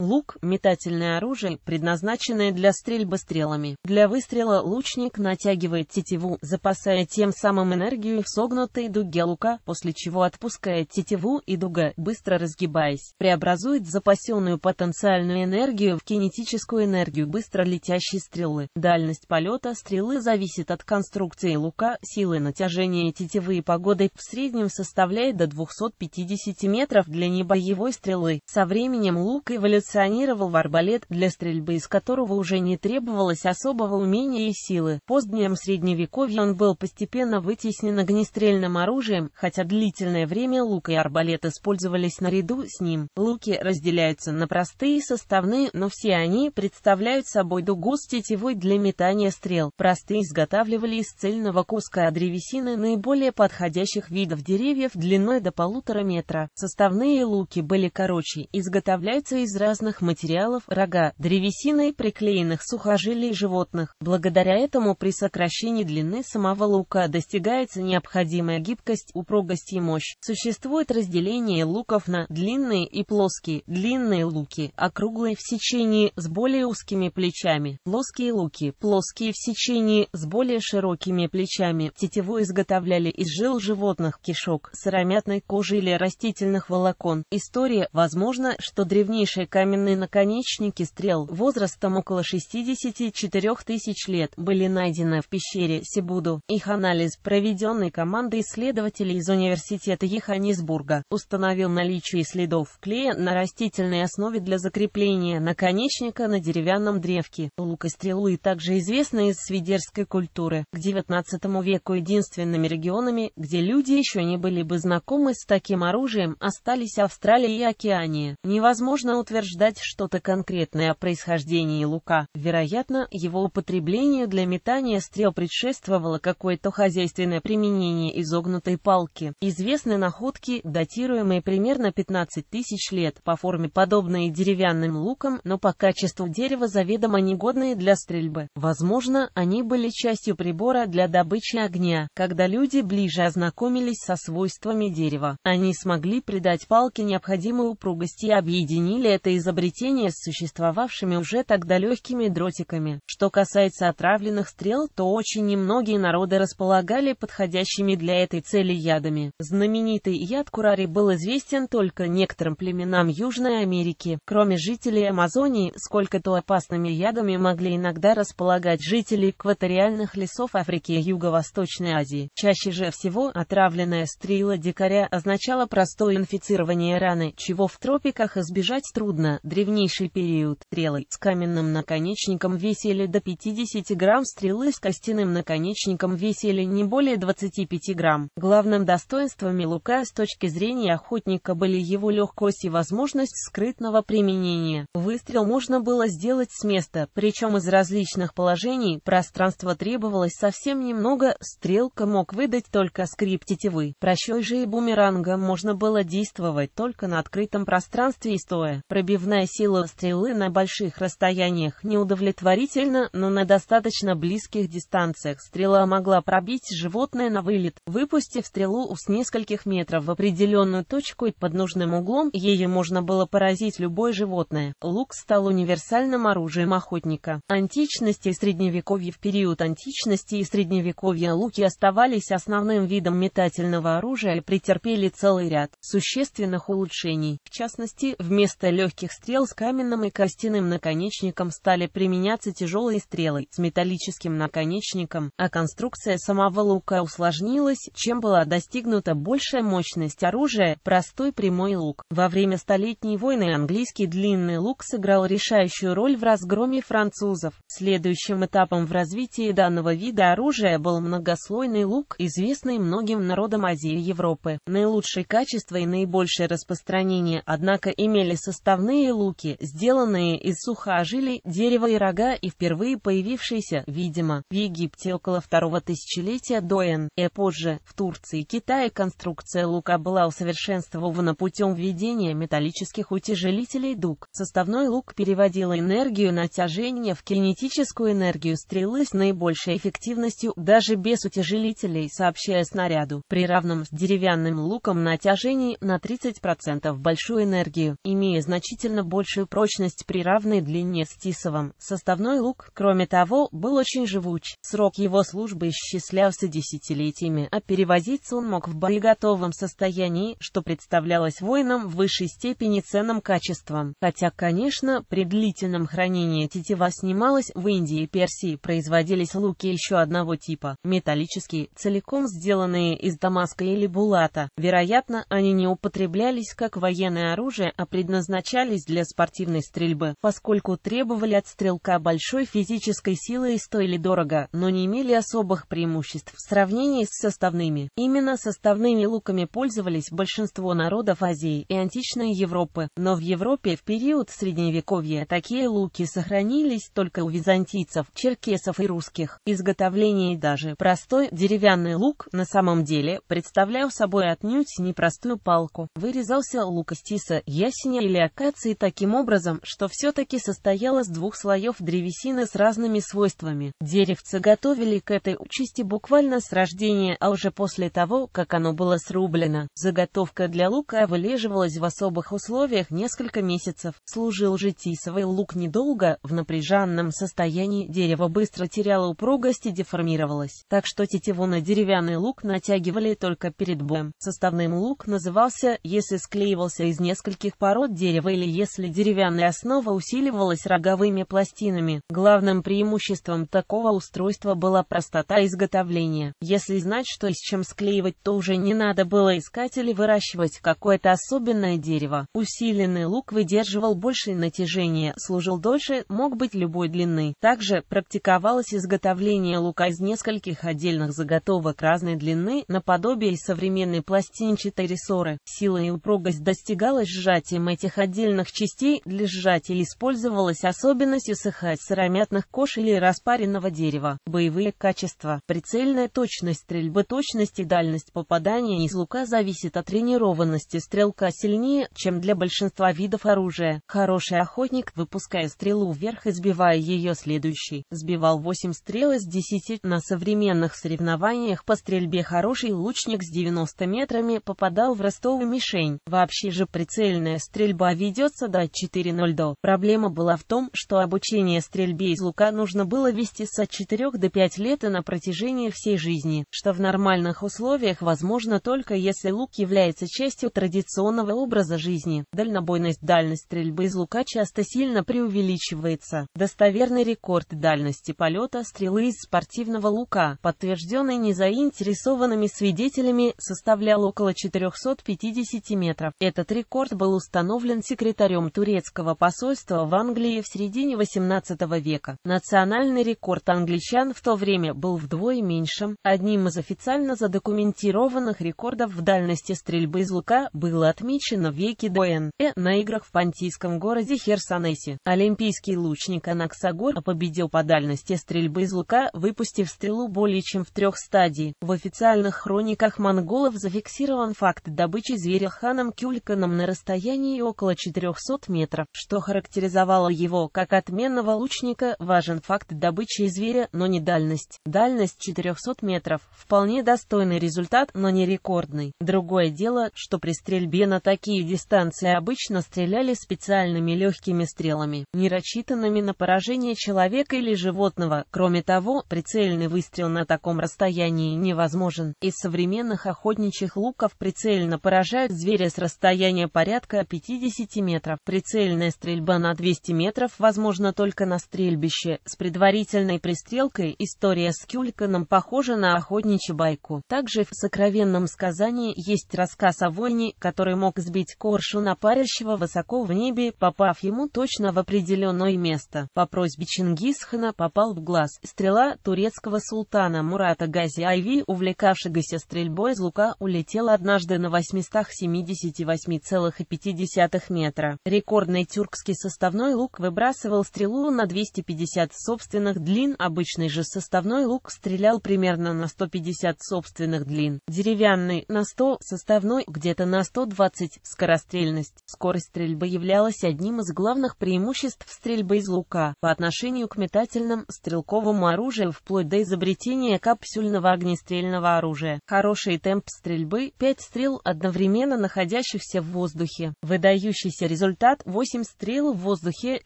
Лук – метательное оружие, предназначенное для стрельбы стрелами. Для выстрела лучник натягивает тетиву, запасая тем самым энергию в согнутой дуге лука, после чего отпускает тетиву и дуга, быстро разгибаясь, преобразует запасенную потенциальную энергию в кинетическую энергию быстро летящей стрелы. Дальность полета стрелы зависит от конструкции лука, силы натяжения тетивы и погоды, в среднем составляет до 250 метров для небоевой стрелы. Со временем лук эволюционирует эволюционировал в арбалет, для стрельбы из которого уже не требовалось особого умения и силы. В позднем средневековье он был постепенно вытеснен огнестрельным оружием, хотя длительное время лук и арбалет использовались наряду с ним. Луки разделяются на простые и составные, но все они представляют собой дугу с тетивой для метания стрел. Простые изготавливали из цельного куска древесины наиболее подходящих видов деревьев длиной до полутора метра. Составные луки были короче, изготовляются из раз разных материалов рога, древесины и приклеенных сухожилий животных. Благодаря этому при сокращении длины самого лука достигается необходимая гибкость, упругость и мощь. Существует разделение луков на длинные и плоские, длинные луки, округлые в сечении с более узкими плечами, плоские луки, плоские в сечении с более широкими плечами. Тетиву изготовляли из жил животных, кишок, сыромятной кожи или растительных волокон. История, возможно, что древнейшие камни каменные наконечники стрел возрастом около 64 тысяч лет были найдены в пещере Сибуду. Их анализ, проведенный командой исследователей из университета Еханисбурга, установил наличие следов клея на растительной основе для закрепления наконечника на деревянном древке. Лук и стрелы также известны из свидерской культуры, к XIX веку единственными регионами, где люди еще не были бы знакомы с таким оружием, остались Австралия и Океания. Невозможно утверждать, утверждать что-то конкретное о происхождении лука. Вероятно, его употреблению для метания стрел предшествовало какое-то хозяйственное применение изогнутой палки. Известны находки, датируемые примерно 15 тысяч лет, по форме подобные деревянным лукам, но по качеству дерева заведомо негодные для стрельбы. Возможно, они были частью прибора для добычи огня. Когда люди ближе ознакомились со свойствами дерева, они смогли придать палке необходимую упругость и объединили это изобретения с существовавшими уже тогда легкими дротиками. Что касается отравленных стрел, то очень немногие народы располагали подходящими для этой цели ядами. Знаменитый яд Курари был известен только некоторым племенам Южной Америки. Кроме жителей Амазонии, сколько-то опасными ядами могли иногда располагать жители экваториальных лесов Африки и Юго-Восточной Азии. Чаще же всего отравленная стрела дикаря означала простое инфицирование раны, чего в тропиках избежать трудно. Древина, древнейший период, стрелы с каменным наконечником весили до 50 грамм, стрелы с костяным наконечником весили не более 25 грамм. Главным достоинствами лука с точки зрения охотника были его легкость и возможность скрытного применения. Выстрел можно было сделать с места, причем из различных положений, пространства требовалось совсем немного, стрелка мог выдать только скрип тетивы. Прощой же и бумеранга можно было действовать только на открытом пространстве и стоя, пробив взрывная сила стрелы на больших расстояниях неудовлетворительна, но на достаточно близких дистанциях стрела могла пробить животное на вылет, выпустив стрелу с нескольких метров в определенную точку и под нужным углом, ею можно было поразить любое животное. Лук стал универсальным оружием охотника. Античности и Средневековье В период античности и Средневековья луки оставались основным видом метательного оружия и претерпели целый ряд существенных улучшений. В частности, вместо легких коротких стрел с каменным и костяным наконечником стали применяться тяжелые стрелы с металлическим наконечником, а конструкция самого лука усложнилась, чем была достигнута большая мощность оружия, простой прямой лук. Во время Столетней войны английский длинный лук сыграл решающую роль в разгроме французов. Следующим этапом в развитии данного вида оружия был многослойный лук, известный многим народам Азии и Европы. Наилучшее качество и наибольшее распространение, однако, имели составные Стальные луки, сделанные из сухожилий, дерева и рога и впервые появившиеся, видимо, в Египте около второго тысячелетия до Н. Э. Позже, в Турции и Китае конструкция лука была усовершенствована путем введения металлических утяжелителей дуг. Составной лук переводил энергию натяжения в кинетическую энергию стрелы с наибольшей эффективностью, даже без утяжелителей, сообщая снаряду. При равном с деревянным луком натяжении на 30% большую энергию, имея значительно значительно большую прочность при равной длине с тисовым. Составной лук, кроме того, был очень живуч. Срок его службы исчислялся десятилетиями, а перевозиться он мог в боеготовом состоянии, что представлялось воинам в высшей степени ценным качеством. Хотя, конечно, при длительном хранении тетива снималась, в Индии и Персии производились луки еще одного типа, металлические, целиком сделанные из дамаска или булата. Вероятно, они не употреблялись как военное оружие, а предназначались предназначались для спортивной стрельбы, поскольку требовали от стрелка большой физической силы и стоили дорого, но не имели особых преимуществ в сравнении с составными. Именно составными луками пользовались большинство народов Азии и античной Европы, но в Европе в период Средневековья такие луки сохранились только у византийцев, черкесов и русских. Изготовление даже простой деревянный лук на самом деле представлял собой отнюдь непростую палку. Вырезался лук из тиса, ясеня или акации конструкции таким образом, что все-таки состояла из двух слоев древесины с разными свойствами. Деревцы готовили к этой участи буквально с рождения, а уже после того, как оно было срублено, заготовка для лука вылеживалась в особых условиях несколько месяцев. Служил же тисовый лук недолго, в напряженном состоянии дерево быстро теряло упругость и деформировалось, так что тетиву на деревянный лук натягивали только перед боем. Составным лук назывался, если склеивался из нескольких пород дерева или если деревянная основа усиливалась роговыми пластинами. Главным преимуществом такого устройства была простота изготовления. Если знать, что и с чем склеивать, то уже не надо было искать или выращивать какое-то особенное дерево. Усиленный лук выдерживал большее натяжение, служил дольше, мог быть любой длины. Также практиковалось изготовление лука из нескольких отдельных заготовок разной длины, наподобие современной пластинчатой рессоры. Сила и упругость достигалась сжатием этих отдельных сыромятных частей для сжатия использовалась особенность усыхать сыромятных кож или распаренного дерева. Боевые качества. Прицельная точность стрельбы, точность и дальность попадания из лука зависит от тренированности стрелка сильнее, чем для большинства видов оружия. Хороший охотник, выпуская стрелу вверх и сбивая ее следующий, сбивал 8 стрел из 10. На современных соревнованиях по стрельбе хороший лучник с 90 метрами попадал в ростовую мишень. Вообще же прицельная стрельба ведет придется дать 4-0 до. Проблема была в том, что обучение стрельбе из лука нужно было вести с от 4 до 5 лет и на протяжении всей жизни, что в нормальных условиях возможно только если лук является частью традиционного образа жизни. Дальнобойность дальность стрельбы из лука часто сильно преувеличивается. Достоверный рекорд дальности полета стрелы из спортивного лука, подтвержденный незаинтересованными свидетелями, составлял около 450 метров. Этот рекорд был установлен секретарем секретарем турецкого посольства в Англии в середине XVIII века. Национальный рекорд англичан в то время был вдвое меньшим. Одним из официально задокументированных рекордов в дальности стрельбы из лука было отмечено в веке до Н. Э на играх в понтийском городе Херсонесе. Олимпийский лучник Анаксагор победил по дальности стрельбы из лука, выпустив стрелу более чем в трех стадий. В официальных хрониках монголов зафиксирован факт добычи зверя ханом Кюльканом на расстоянии около 4 300 метров, что характеризовало его как отменного лучника. Важен факт добычи зверя, но не дальность. Дальность 400 метров – вполне достойный результат, но не рекордный. Другое дело, что при стрельбе на такие дистанции обычно стреляли специальными легкими стрелами, не рассчитанными на поражение человека или животного. Кроме того, прицельный выстрел на таком расстоянии невозможен. Из современных охотничьих луков прицельно поражают зверя с расстояния порядка 50 метров метров. Прицельная стрельба на 200 метров возможна только на стрельбище. С предварительной пристрелкой история с Кюльканом похожа на охотничью байку. Также в сокровенном сказании есть рассказ о войне, который мог сбить коршуна парящего высоко в небе, попав ему точно в определенное место. По просьбе Чингисхана попал в глаз стрела турецкого султана Мурата Гази Айви, увлекавшегося стрельбой из лука, улетела однажды на 878,5 метра. Рекордный тюркский составной лук выбрасывал стрелу на 250 собственных длин, обычный же составной лук стрелял примерно на 150 собственных длин, деревянный на 100, составной где-то на 120, скорострельность. Скорость стрельбы являлась одним из главных преимуществ стрельбы из лука по отношению к метательным стрелковому оружию вплоть до изобретения капсюльного огнестрельного оружия. Хороший темп стрельбы, 5 стрел одновременно находящихся в воздухе. Выдающийся результат Результат — 8 стрел в воздухе,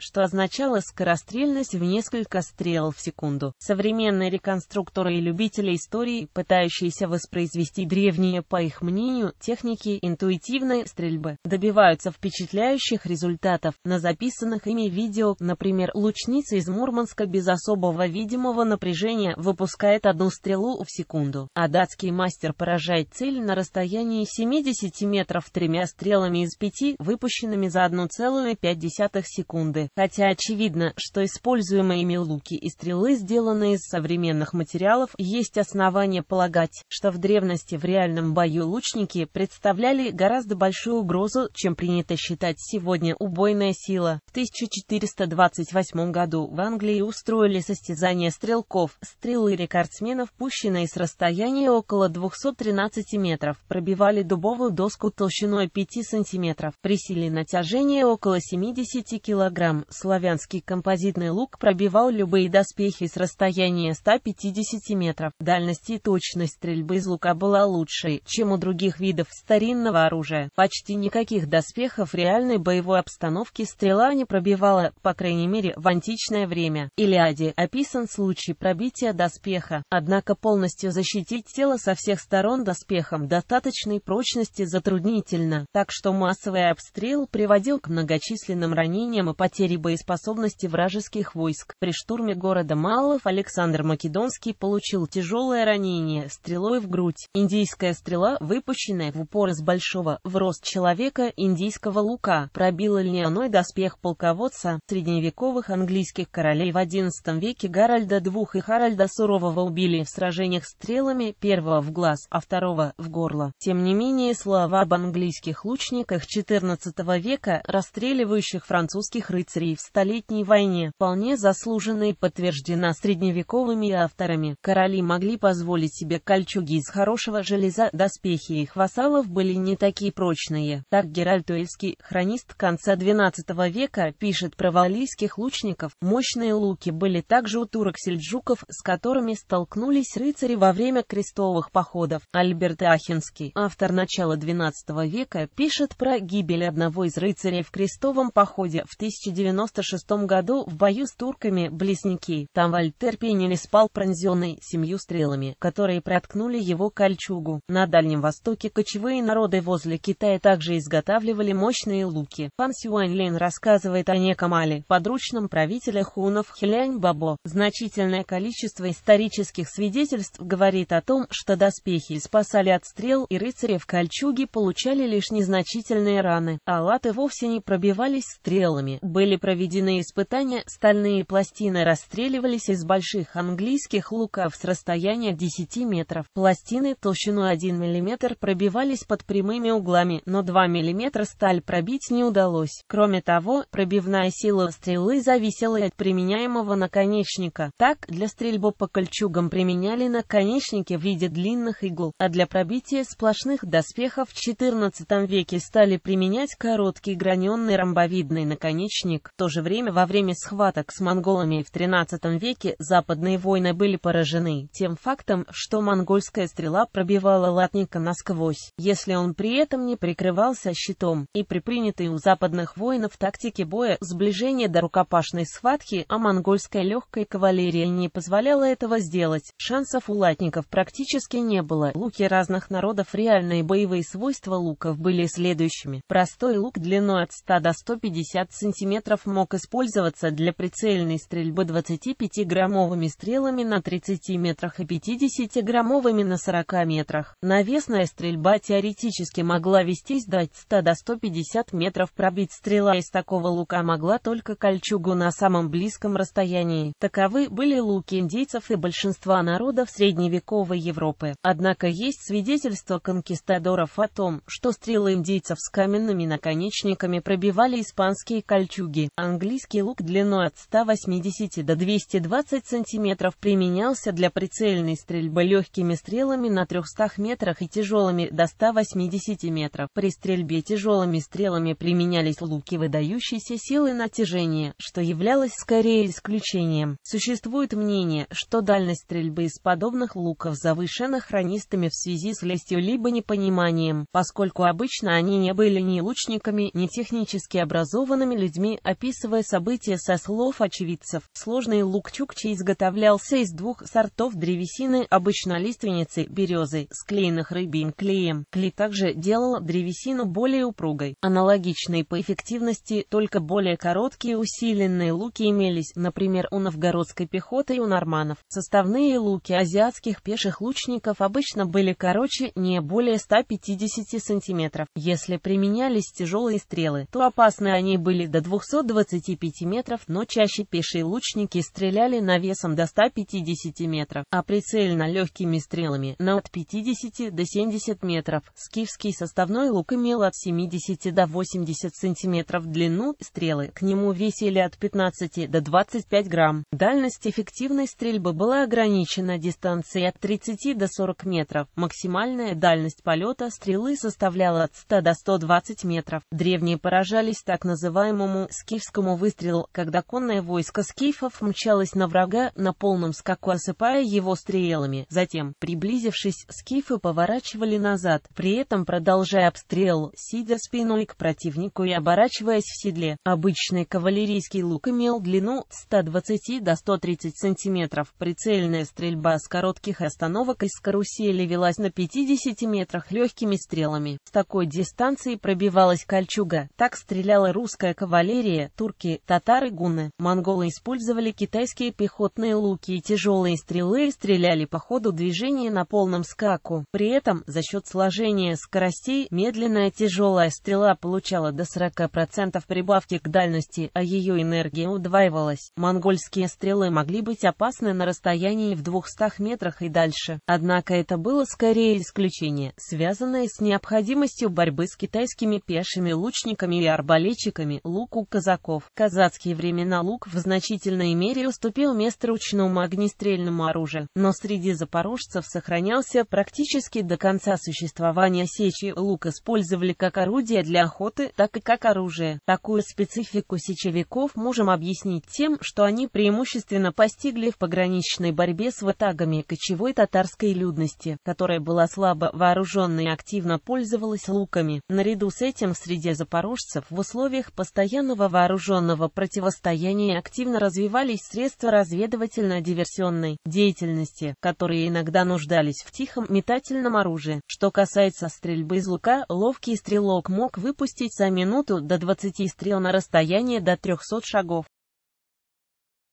что означало скорострельность в несколько стрел в секунду. Современные реконструкторы и любители истории, пытающиеся воспроизвести древние, по их мнению, техники интуитивной стрельбы, добиваются впечатляющих результатов. На записанных ими видео, например, лучница из Мурманска без особого видимого напряжения выпускает одну стрелу в секунду, а датский мастер поражает цель на расстоянии 70 метров тремя стрелами из пяти, выпущенными за за 1,5 секунды, хотя очевидно, что используемые ими луки и стрелы сделанные из современных материалов, есть основания полагать, что в древности в реальном бою лучники представляли гораздо большую угрозу, чем принято считать сегодня убойная сила. В 1428 году в Англии устроили состязание стрелков, стрелы рекордсменов, пущенные с расстояния около 213 метров, пробивали дубовую доску толщиной 5 сантиметров. При силе натяжения поражения около 70 кг. Славянский композитный лук пробивал любые доспехи с расстояния 150 метров. Дальность и точность стрельбы из лука была лучшей, чем у других видов старинного оружия. Почти никаких доспехов реальной боевой обстановки стрела не пробивала, по крайней мере в античное время. Илиаде описан случай пробития доспеха, однако полностью защитить тело со всех сторон доспехом достаточной прочности затруднительно, так что массовый обстрел приводит приводил к многочисленным ранениям и потере боеспособности вражеских войск. При штурме города Малов Александр Македонский получил тяжелое ранение стрелой в грудь. Индийская стрела, выпущенная в упор из большого в рост человека индийского лука, пробила льняной доспех полководца средневековых английских королей в XI веке Гарольда II и Харальда Сурового убили в сражениях стрелами первого в глаз, а второго в горло. Тем не менее слова об английских лучниках XIV века человека, расстреливающих французских рыцарей в Столетней войне, вполне заслуженно и подтверждена средневековыми авторами. Короли могли позволить себе кольчуги из хорошего железа, доспехи их вассалов были не такие прочные. Так Геральт Уэльский, хронист конца XII века, пишет про валийских лучников. Мощные луки были также у турок-сельджуков, с которыми столкнулись рыцари во время крестовых походов. Альберт Ахинский, автор начала XII века, пишет про гибель одного из рыцарей рыцарей в крестовом походе в 1096 году в бою с турками близ Никей. Там Вольтер Пенели спал пронзенный семью стрелами, которые проткнули его кольчугу. На Дальнем Востоке кочевые народы возле Китая также изготавливали мощные луки. Фан Сюань Лин рассказывает о неком Али подручном правителя хунов Хилянь Бабо. Значительное количество исторических свидетельств говорит о том, что доспехи спасали от стрел и рыцари в кольчуге получали лишь незначительные раны. Алат его вовсе не пробивались стрелами, были проведены испытания, стальные пластины расстреливались из больших английских луков с расстояния 10 метров. Пластины толщиной 1 мм пробивались под прямыми углами, но 2 мм сталь пробить не удалось. Кроме того, пробивная сила стрелы зависела от применяемого наконечника. Так, для стрельбы по кольчугам применяли наконечники в виде длинных игл, а для пробития сплошных доспехов в XIV веке стали применять короткие и граненный ромбовидный наконечник. В то же время во время схваток с монголами в XIII веке западные войны были поражены тем фактом, что монгольская стрела пробивала латника насквозь, если он при этом не прикрывался щитом, и при принятой у западных воинов тактике боя сближение до рукопашной схватки, а монгольская легкая кавалерия не позволяла этого сделать. Шансов у латников практически не было. Луки разных народов реальные боевые свойства луков были следующими. Простой лук длиной длиной от 100 до 150 см мог использоваться для прицельной стрельбы 25-граммовыми стрелами на 30 метрах и 50-граммовыми на 40 метрах. Навесная стрельба теоретически могла вестись до 100 до 150 метров. Пробить стрела из такого лука могла только кольчугу на самом близком расстоянии. Таковы были луки индейцев и большинства народов средневековой Европы. Однако есть свидетельство конкистадоров о том, что стрелы индейцев с каменными наконечниками конниками пробивали испанские кольчуги. Английский лук длиной от 180 до 220 см применялся для прицельной стрельбы легкими стрелами на 300 метрах и тяжелыми до 180 метров. При стрельбе тяжелыми стрелами применялись луки выдающейся силы натяжения, что являлось скорее исключением. Существует мнение, что дальность стрельбы из подобных луков завышена хронистами в связи с лестью либо непониманием, поскольку обычно они не были ни лучниками, нетехнически образованными людьми, описывая события со слов очевидцев. Сложный лук лукчукчи изготовлялся из двух сортов древесины, обычно лиственницы, березы, склеенных рыбьим клеем. Клей также делал древесину более упругой. Аналогичные по эффективности, только более короткие усиленные луки имелись, например, у новгородской пехоты и у норманов. Составные луки азиатских пеших лучников обычно были короче, не более 150 см. Если применялись тяжелые стрелы, то опасны они были до 225 метров, но чаще пешие лучники стреляли навесом до 150 метров, а прицельно легкими стрелами на от 50 до 70 метров. Скифский составной лук имел от 70 до 80 сантиметров длину, стрелы к нему весили от 15 до 25 грамм. Дальность эффективной стрельбы была ограничена дистанцией от 30 до 40 метров. Максимальная дальность полета стрелы составляла от 100 до 120 метров. Древний древние поражались так называемому скифскому выстрелу, когда конное войско скифов мчалось на врага на полном скаку, осыпая его стрелами. Затем, приблизившись, скифы поворачивали назад, при этом продолжая обстрел, сидя спиной к противнику и оборачиваясь в седле. Обычный кавалерийский лук имел длину 120 до 130 сантиметров. Прицельная стрельба с коротких остановок из карусели велась на 50 метрах легкими стрелами. С такой дистанции пробивалась кольчуга юга. Так стреляла русская кавалерия, турки, татары, гуны. Монголы использовали китайские пехотные луки и тяжелые стрелы и стреляли по ходу движения на полном скаку. При этом, за счет сложения скоростей, медленная тяжелая стрела получала до 40% прибавки к дальности, а ее энергия удваивалась. Монгольские стрелы могли быть опасны на расстоянии в 200 метрах и дальше. Однако это было скорее исключение, связанное с необходимостью борьбы с китайскими пешими лучами лучниками и арбалетчиками, лук у казаков. В казацкие времена лук в значительной мере уступил место ручному огнестрельному оружию, но среди запорожцев сохранялся практически до конца существования сечи. Лук использовали как орудие для охоты, так и как оружие. Такую специфику сечевиков можем объяснить тем, что они преимущественно постигли в пограничной борьбе с ватагами кочевой татарской людности, которая была слабо вооруженной и активно пользовалась луками. Наряду с этим в среде запорожцев в условиях постоянного вооруженного противостояния активно развивались средства разведывательно-диверсионной деятельности, которые иногда нуждались в тихом метательном оружии. Что касается стрельбы из лука, ловкий стрелок мог выпустить за минуту до 20 стрел на расстояние до 300 шагов.